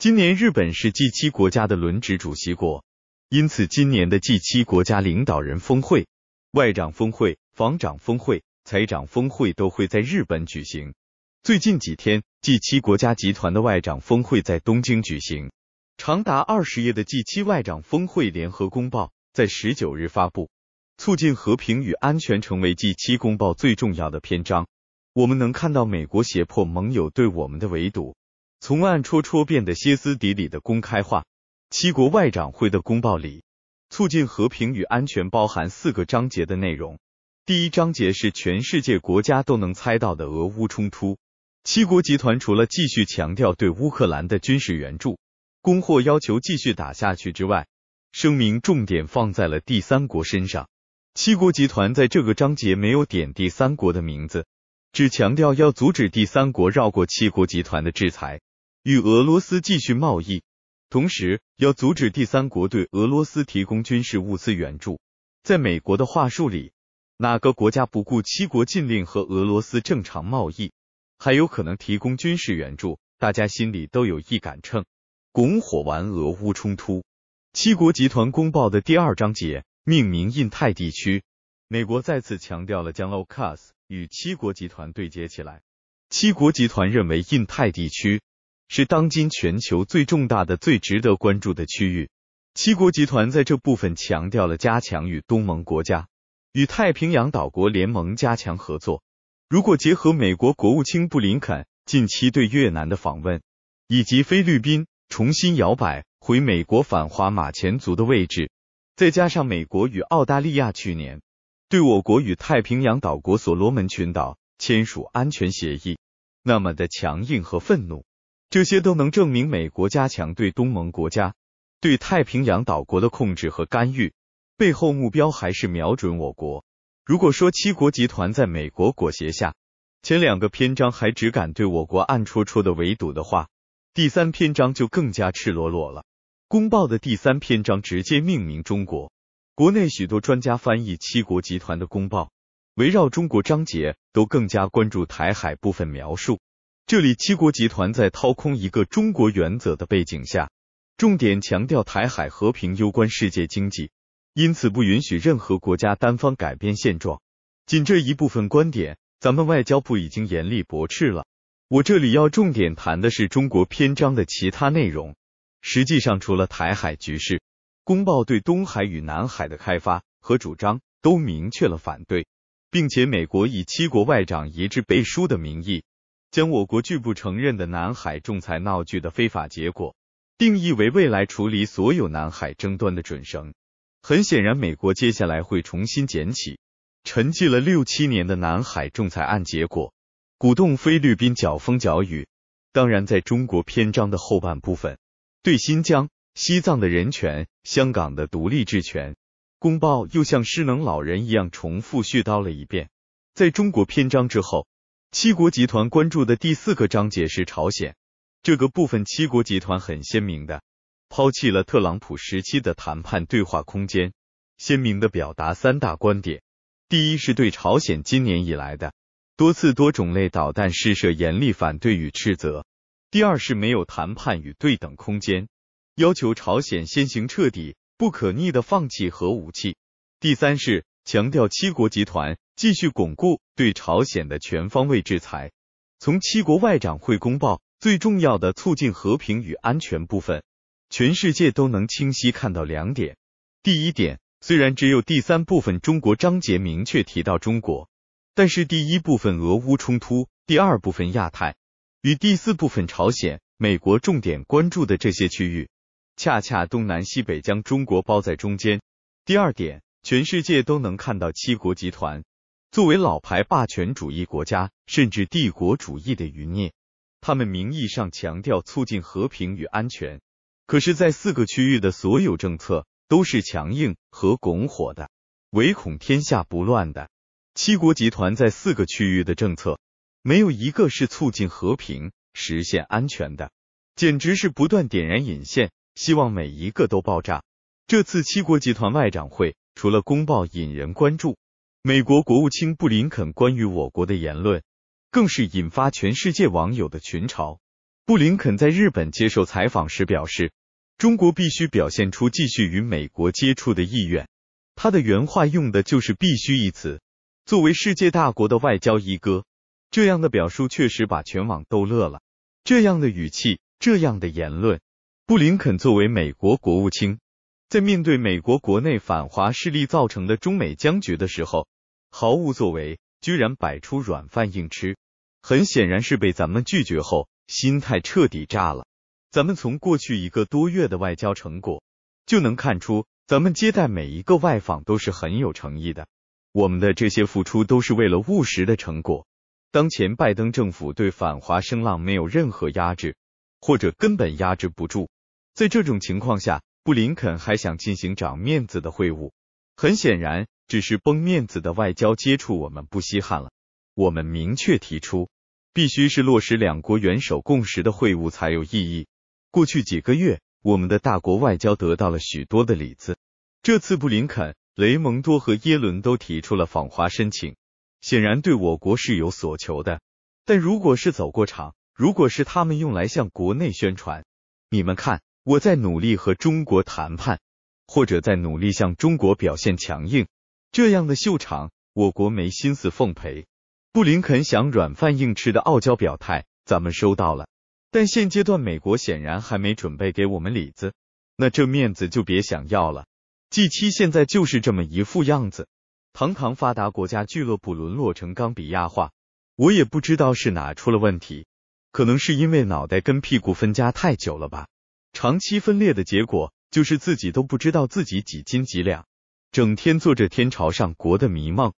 今年日本是 G 七国家的轮值主席国，因此今年的 G 七国家领导人峰会、外长峰会、防长峰会、财长峰会都会在日本举行。最近几天，G 七国家集团的外长峰会在东京举行，长达二十页的 G 七外长峰会联合公报在十九日发布，促进和平与安全成为 G 七公报最重要的篇章。我们能看到美国胁迫盟友对我们的围堵。从暗戳戳变得歇斯底里的公开化。七国外长会的公报里，促进和平与安全包含四个章节的内容。第一章节是全世界国家都能猜到的俄乌冲突。七国集团除了继续强调对乌克兰的军事援助、供货要求继续打下去之外，声明重点放在了第三国身上。七国集团在这个章节没有点第三国的名字，只强调要阻止第三国绕过七国集团的制裁。与俄罗斯继续贸易，同时要阻止第三国对俄罗斯提供军事物资援助。在美国的话术里，哪个国家不顾七国禁令和俄罗斯正常贸易，还有可能提供军事援助，大家心里都有一杆秤。拱火玩俄乌冲突，七国集团公报的第二章节命名印太地区，美国再次强调了将 Ocas 与七国集团对接起来。七国集团认为印太地区。是当今全球最重大的、最值得关注的区域。七国集团在这部分强调了加强与东盟国家、与太平洋岛国联盟加强合作。如果结合美国国务卿布林肯近期对越南的访问，以及菲律宾重新摇摆回美国反华马前卒的位置，再加上美国与澳大利亚去年对我国与太平洋岛国所罗门群岛签署安全协议，那么的强硬和愤怒。这些都能证明美国加强对东盟国家、对太平洋岛国的控制和干预，背后目标还是瞄准我国。如果说七国集团在美国裹挟下，前两个篇章还只敢对我国暗戳戳的围堵的话，第三篇章就更加赤裸裸了。公报的第三篇章直接命名中国，国内许多专家翻译七国集团的公报，围绕中国章节都更加关注台海部分描述。这里七国集团在掏空一个中国原则的背景下，重点强调台海和平攸关世界经济，因此不允许任何国家单方改变现状。仅这一部分观点，咱们外交部已经严厉驳斥了。我这里要重点谈的是中国篇章的其他内容。实际上，除了台海局势，公报对东海与南海的开发和主张都明确了反对，并且美国以七国外长一致背书的名义。将我国拒不承认的南海仲裁闹剧的非法结果定义为未来处理所有南海争端的准绳，很显然，美国接下来会重新捡起沉寂了六七年的南海仲裁案结果，鼓动菲律宾搅风搅雨。当然，在中国篇章的后半部分，对新疆、西藏的人权、香港的独立治权，公报又像失能老人一样重复絮叨了一遍。在中国篇章之后。七国集团关注的第四个章节是朝鲜。这个部分七国集团很鲜明的抛弃了特朗普时期的谈判对话空间，鲜明的表达三大观点：第一是对朝鲜今年以来的多次多种类导弹试射严厉反对与斥责；第二是没有谈判与对等空间，要求朝鲜先行彻底不可逆的放弃核武器；第三是强调七国集团。继续巩固对朝鲜的全方位制裁。从七国外长会公报最重要的促进和平与安全部分，全世界都能清晰看到两点：第一点，虽然只有第三部分中国章节明确提到中国，但是第一部分俄乌冲突、第二部分亚太与第四部分朝鲜，美国重点关注的这些区域，恰恰东南西北将中国包在中间；第二点，全世界都能看到七国集团。作为老牌霸权主义国家，甚至帝国主义的余孽，他们名义上强调促进和平与安全，可是，在四个区域的所有政策都是强硬和拱火的，唯恐天下不乱的。七国集团在四个区域的政策，没有一个是促进和平、实现安全的，简直是不断点燃引线，希望每一个都爆炸。这次七国集团外长会，除了公报引人关注。美国国务卿布林肯关于我国的言论，更是引发全世界网友的群嘲。布林肯在日本接受采访时表示，中国必须表现出继续与美国接触的意愿。他的原话用的就是“必须”一词。作为世界大国的外交一哥，这样的表述确实把全网逗乐了。这样的语气，这样的言论，布林肯作为美国国务卿。在面对美国国内反华势力造成的中美僵局的时候，毫无作为，居然摆出软饭硬吃，很显然是被咱们拒绝后心态彻底炸了。咱们从过去一个多月的外交成果就能看出，咱们接待每一个外访都是很有诚意的，我们的这些付出都是为了务实的成果。当前拜登政府对反华声浪没有任何压制，或者根本压制不住，在这种情况下。布林肯还想进行长面子的会晤，很显然，只是崩面子的外交接触我们不稀罕了。我们明确提出，必须是落实两国元首共识的会晤才有意义。过去几个月，我们的大国外交得到了许多的里子。这次布林肯、雷蒙多和耶伦都提出了访华申请，显然对我国是有所求的。但如果是走过场，如果是他们用来向国内宣传，你们看。我在努力和中国谈判，或者在努力向中国表现强硬，这样的秀场，我国没心思奉陪。布林肯想软饭硬吃的傲娇表态，咱们收到了。但现阶段美国显然还没准备给我们里子，那这面子就别想要了。G7 现在就是这么一副样子，堂堂发达国家俱乐部沦落成冈比亚化，我也不知道是哪出了问题，可能是因为脑袋跟屁股分家太久了吧。长期分裂的结果，就是自己都不知道自己几斤几两，整天做着天朝上国的迷梦，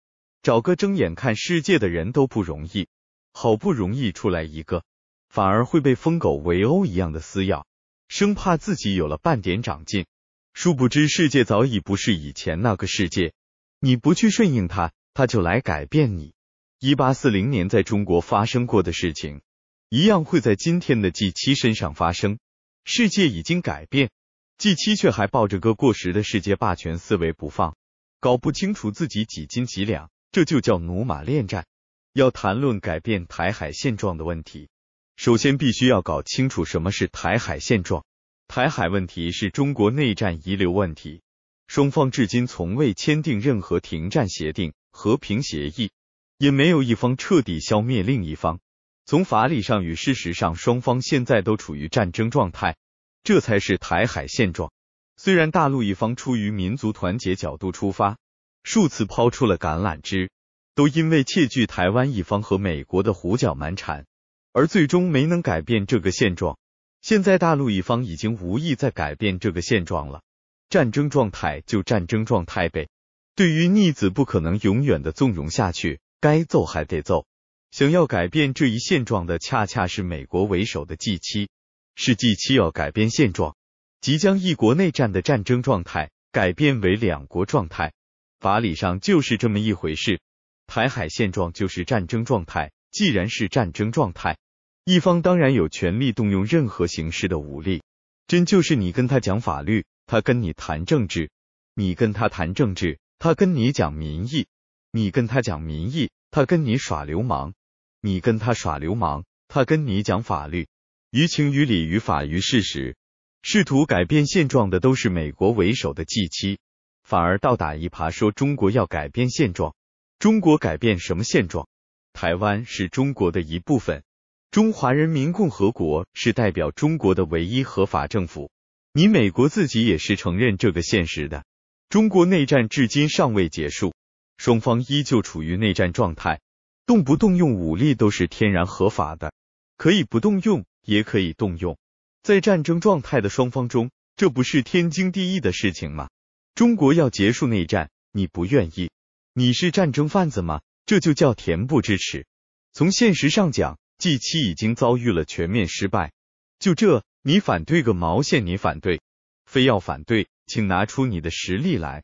找个睁眼看世界的人都不容易。好不容易出来一个，反而会被疯狗围殴一样的撕咬，生怕自己有了半点长进。殊不知，世界早已不是以前那个世界，你不去顺应它，它就来改变你。一八四零年在中国发生过的事情，一样会在今天的 G 七身上发生。世界已经改变，G 七却还抱着个过时的世界霸权思维不放，搞不清楚自己几斤几两，这就叫驽马恋战。要谈论改变台海现状的问题，首先必须要搞清楚什么是台海现状。台海问题是中国内战遗留问题，双方至今从未签订任何停战协定、和平协议，也没有一方彻底消灭另一方。从法理上与事实上，双方现在都处于战争状态，这才是台海现状。虽然大陆一方出于民族团结角度出发，数次抛出了橄榄枝，都因为窃据台湾一方和美国的胡搅蛮缠，而最终没能改变这个现状。现在大陆一方已经无意再改变这个现状了，战争状态就战争状态呗。对于逆子，不可能永远的纵容下去，该揍还得揍。想要改变这一现状的，恰恰是美国为首的 G 七。是 G 七要改变现状，即将一国内战的战争状态改变为两国状态，法理上就是这么一回事。台海现状就是战争状态，既然是战争状态，一方当然有权利动用任何形式的武力。真就是你跟他讲法律，他跟你谈政治；你跟他谈政治，他跟你讲民意；你跟他讲民意，他跟你耍流氓。你跟他耍流氓，他跟你讲法律，于情于理于法于事实，试图改变现状的都是美国为首的 G 七，反而倒打一耙说中国要改变现状。中国改变什么现状？台湾是中国的一部分，中华人民共和国是代表中国的唯一合法政府。你美国自己也是承认这个现实的。中国内战至今尚未结束，双方依旧处于内战状态。动不动用武力都是天然合法的，可以不动用，也可以动用。在战争状态的双方中，这不是天经地义的事情吗？中国要结束内战，你不愿意？你是战争贩子吗？这就叫恬不知耻。从现实上讲，G7 已经遭遇了全面失败，就这你反对个毛线？你反对，非要反对，请拿出你的实力来。